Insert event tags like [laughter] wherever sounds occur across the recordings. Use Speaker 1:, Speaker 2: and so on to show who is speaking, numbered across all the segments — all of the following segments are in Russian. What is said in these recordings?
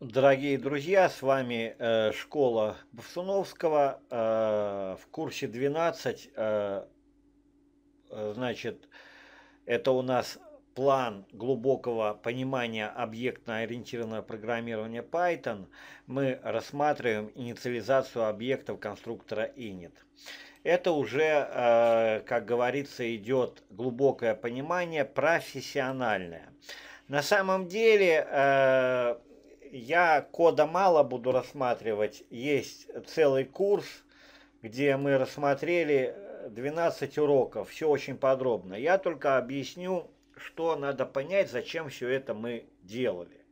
Speaker 1: Дорогие друзья, с вами э, школа Бовсуновского э, в курсе 12. Э, значит, это у нас план глубокого понимания объектно-ориентированного программирования Python. Мы рассматриваем инициализацию объектов конструктора init. Это уже, э, как говорится, идет глубокое понимание профессиональное. На самом деле э, я кода мало буду рассматривать. Есть целый курс, где мы рассмотрели 12 э, уроков. Все очень подробно. Я только объясню, что надо понять, зачем все это мы делали.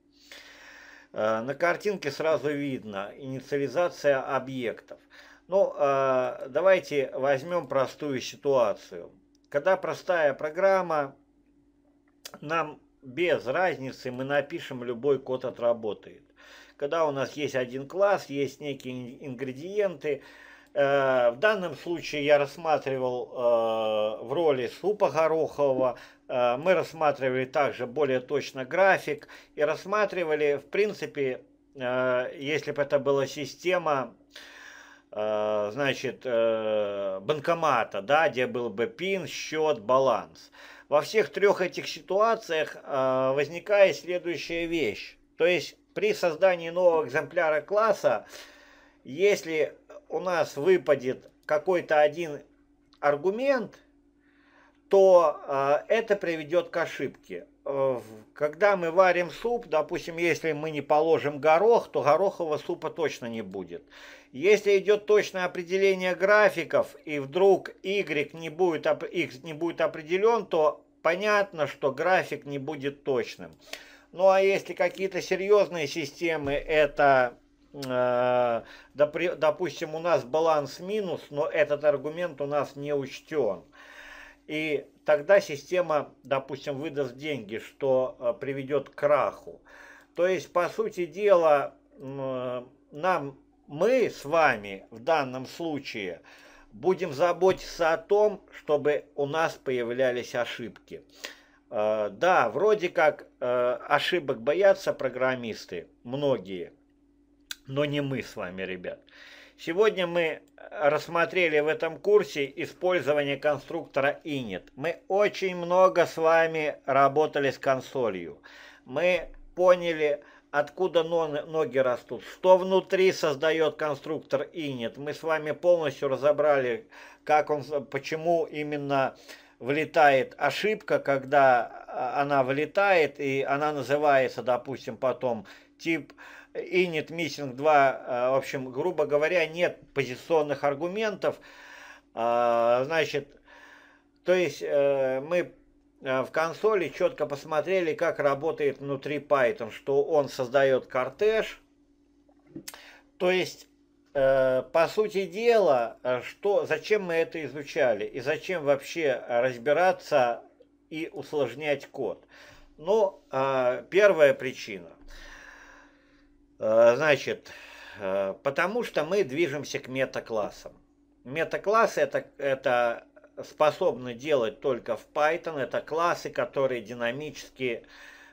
Speaker 1: Э, на картинке сразу видно инициализация объектов. Ну, э, давайте возьмем простую ситуацию. Когда простая программа нам без разницы, мы напишем любой код отработает. Когда у нас есть один класс, есть некие ингредиенты, э, в данном случае я рассматривал э, в роли супа горохового, э, мы рассматривали также более точно график и рассматривали, в принципе, если бы это была система, значит, банкомата, да, где был бы пин, счет, баланс – во всех трех этих ситуациях э, возникает следующая вещь. То есть при создании нового экземпляра класса, если у нас выпадет какой-то один аргумент – то э, это приведет к ошибке. Э, когда мы варим суп, допустим, если мы не положим горох, то горохового супа точно не будет. Если идет точное определение графиков, и вдруг Y не будет, X не будет определен, то понятно, что график не будет точным. Ну а если какие-то серьезные системы, это э, допустим, у нас баланс минус, но этот аргумент у нас не учтен. И тогда система, допустим, выдаст деньги, что э, приведет к краху. То есть, по сути дела, э, нам, мы с вами в данном случае будем заботиться о том, чтобы у нас появлялись ошибки. Э, да, вроде как ошибок боятся программисты, многие, но не мы с вами, ребят. Сегодня мы э, рассмотрели в этом курсе использование конструктора init. Мы очень много с вами работали с консолью. Мы поняли, откуда ноги растут, что внутри создает конструктор init. Мы с вами полностью разобрали, как он, почему именно влетает ошибка, когда э, она влетает, и она называется, допустим, потом тип Init Missing 2, э, в общем, грубо говоря, нет позиционных аргументов. А, значит, то есть э, мы э, в консоли четко посмотрели, как работает внутри Python, что он создает кортеж. То есть, по сути дела, что, зачем мы это изучали и зачем вообще разбираться и усложнять код? Ну, первая причина – Э, значит, э, потому что мы движемся к метаклассам. Метаклассы это, это способны делать только в Python. Это классы, которые динамически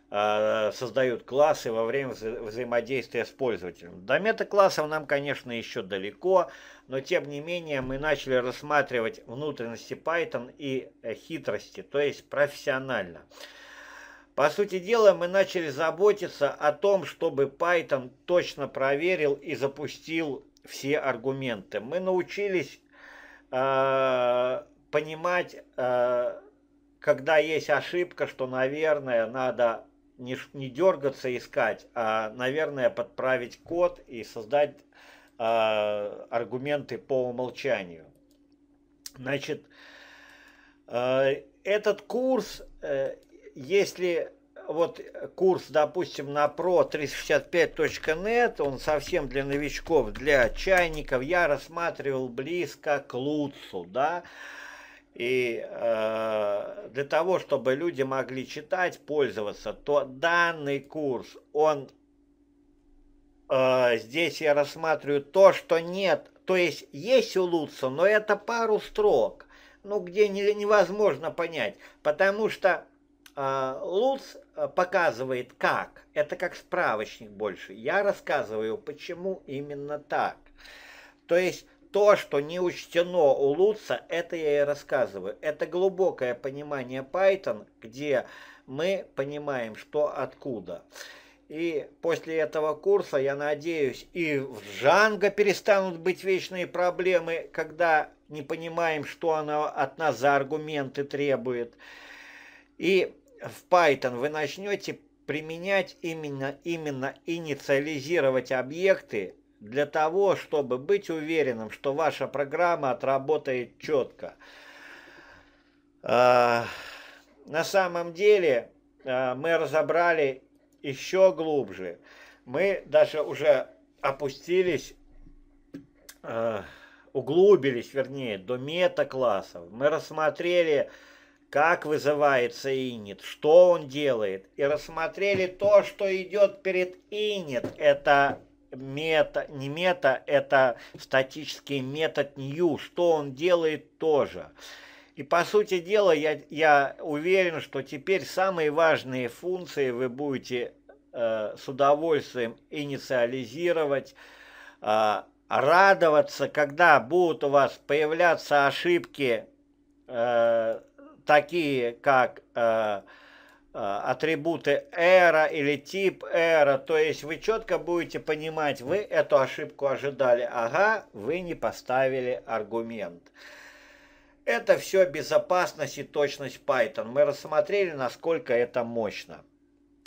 Speaker 1: э, создают классы во время вза взаимодействия с пользователем. До метаклассов нам, конечно, еще далеко, но тем не менее мы начали рассматривать внутренности Python и хитрости, то есть Профессионально. По сути дела, мы начали заботиться о том, чтобы Python точно проверил и запустил все аргументы. Мы научились э, понимать, э, когда есть ошибка, что, наверное, надо не, не дергаться искать, а, наверное, подправить код и создать э, аргументы по умолчанию. Значит, э, этот курс э, если вот курс, допустим, на Pro 365.net, он совсем для новичков, для чайников, я рассматривал близко к Луцу, да, и э, для того, чтобы люди могли читать, пользоваться, то данный курс, он, э, здесь я рассматриваю то, что нет, то есть есть у Луца, но это пару строк, ну, где не, невозможно понять, потому что а, Луц а, показывает как. Это как справочник больше. Я рассказываю, почему именно так. То есть то, что не учтено у Луца, это я и рассказываю. Это глубокое понимание Python, где мы понимаем, что откуда. И после этого курса, я надеюсь, и в Джанго перестанут быть вечные проблемы, когда не понимаем, что она от нас за аргументы требует. И в Python вы начнете применять именно, именно инициализировать объекты для того, чтобы быть уверенным, что ваша программа отработает четко. А, на самом деле а, мы разобрали еще глубже. Мы даже уже опустились, а, углубились, вернее, до мета-классов. Мы рассмотрели как вызывается инит, что он делает, и рассмотрели то, что идет перед инит. Это мета, не мета, это статический метод new, что он делает тоже. И по сути дела я, я уверен, что теперь самые важные функции вы будете э, с удовольствием инициализировать, э, радоваться, когда будут у вас появляться ошибки, э, такие как э, э, атрибуты эра или тип эра, то есть вы четко будете понимать, вы эту ошибку ожидали, ага, вы не поставили аргумент. Это все безопасность и точность Python. Мы рассмотрели, насколько это мощно.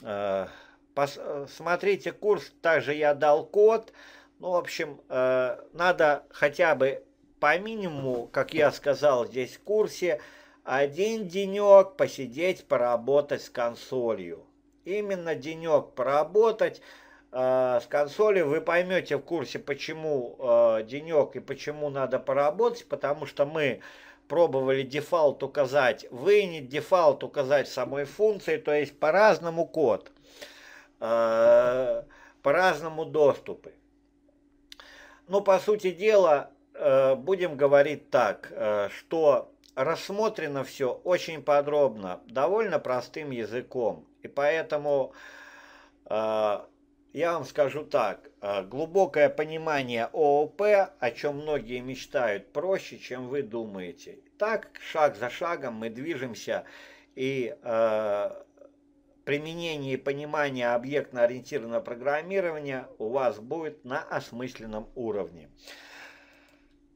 Speaker 1: Э, Посмотрите э, курс, также я дал код. Ну, в общем, надо хотя бы по минимуму, как я сказал здесь в курсе, один денек посидеть, поработать с консолью. Именно денек поработать э, с консолью. Вы поймете в курсе, почему э, денек и почему надо поработать, потому что мы пробовали дефолт указать, вынет дефолт указать самой функции, то есть по-разному код, э, по-разному доступы. Но ну, по сути дела, э, будем говорить так, э, что рассмотрено все очень подробно, довольно простым языком. И поэтому э, я вам скажу так, э, глубокое понимание ООП, о чем многие мечтают, проще, чем вы думаете. Так, шаг за шагом мы движемся и... Э, применение понимания объектно-ориентированного программирования у вас будет на осмысленном уровне.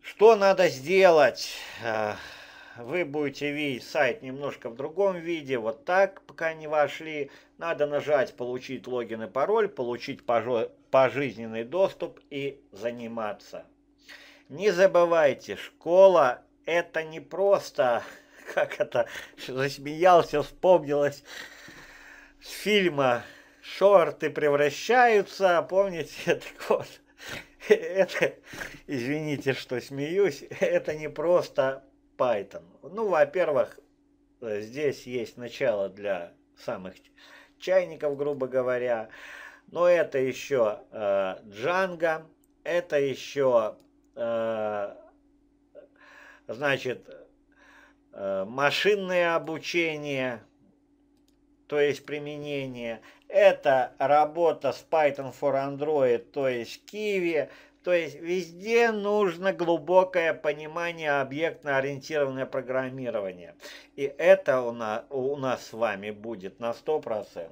Speaker 1: Что надо сделать? вы будете видеть сайт немножко в другом виде, вот так, пока не вошли. Надо нажать «Получить логин и пароль», «Получить пожизненный доступ» и «Заниматься». Не забывайте, школа – это не просто, [laughs] как это, засмеялся, вспомнилось, с фильма «Шорты превращаются», помните, [laughs] так вот, [laughs] это, извините, что смеюсь, это не просто Python. Ну, во-первых, здесь есть начало для самых чайников, грубо говоря. Но это еще э, Django, это еще, э, значит, э, машинное обучение, то есть применение. Это работа с Python for Android, то есть Kiwi. То есть везде нужно глубокое понимание объектно-ориентированное программирование. И это у нас, у нас с вами будет на 100%.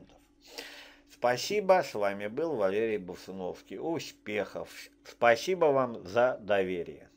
Speaker 1: Спасибо, с вами был Валерий Бусыновский. Успехов! Спасибо вам за доверие.